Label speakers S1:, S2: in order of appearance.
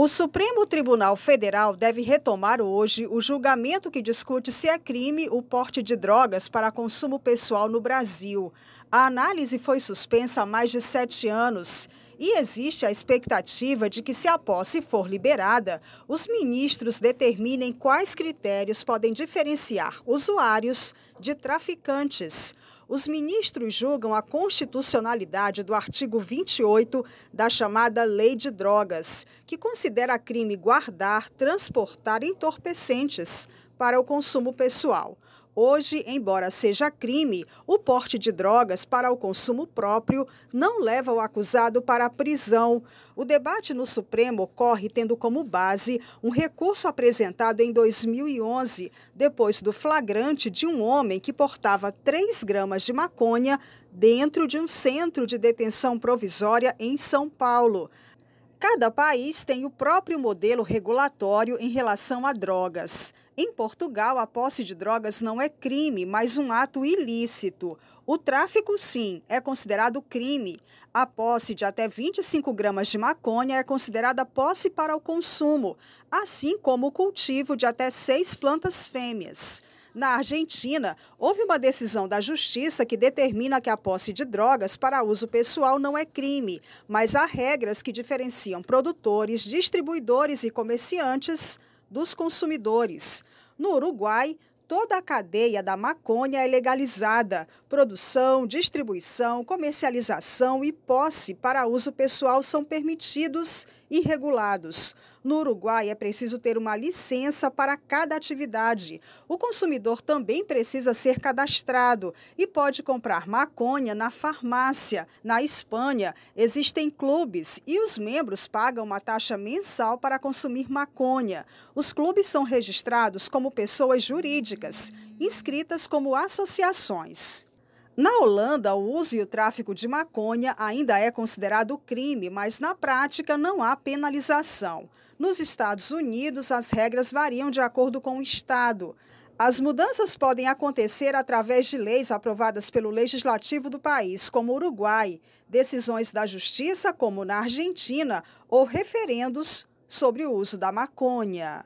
S1: O Supremo Tribunal Federal deve retomar hoje o julgamento que discute se é crime o porte de drogas para consumo pessoal no Brasil. A análise foi suspensa há mais de sete anos. E existe a expectativa de que, se a posse for liberada, os ministros determinem quais critérios podem diferenciar usuários de traficantes. Os ministros julgam a constitucionalidade do artigo 28 da chamada Lei de Drogas, que considera crime guardar, transportar entorpecentes para o consumo pessoal. Hoje, embora seja crime, o porte de drogas para o consumo próprio não leva o acusado para a prisão. O debate no Supremo ocorre tendo como base um recurso apresentado em 2011, depois do flagrante de um homem que portava 3 gramas de maconha dentro de um centro de detenção provisória em São Paulo. Cada país tem o próprio modelo regulatório em relação a drogas. Em Portugal, a posse de drogas não é crime, mas um ato ilícito. O tráfico, sim, é considerado crime. A posse de até 25 gramas de maconha é considerada posse para o consumo, assim como o cultivo de até seis plantas fêmeas. Na Argentina, houve uma decisão da justiça que determina que a posse de drogas para uso pessoal não é crime, mas há regras que diferenciam produtores, distribuidores e comerciantes dos consumidores. No Uruguai, toda a cadeia da maconha é legalizada. Produção, distribuição, comercialização e posse para uso pessoal são permitidos irregulados. No Uruguai, é preciso ter uma licença para cada atividade. O consumidor também precisa ser cadastrado e pode comprar maconha na farmácia. Na Espanha, existem clubes e os membros pagam uma taxa mensal para consumir maconha. Os clubes são registrados como pessoas jurídicas, inscritas como associações. Na Holanda, o uso e o tráfico de maconha ainda é considerado crime, mas na prática não há penalização. Nos Estados Unidos, as regras variam de acordo com o estado. As mudanças podem acontecer através de leis aprovadas pelo legislativo do país, como o Uruguai, decisões da justiça, como na Argentina, ou referendos sobre o uso da maconha.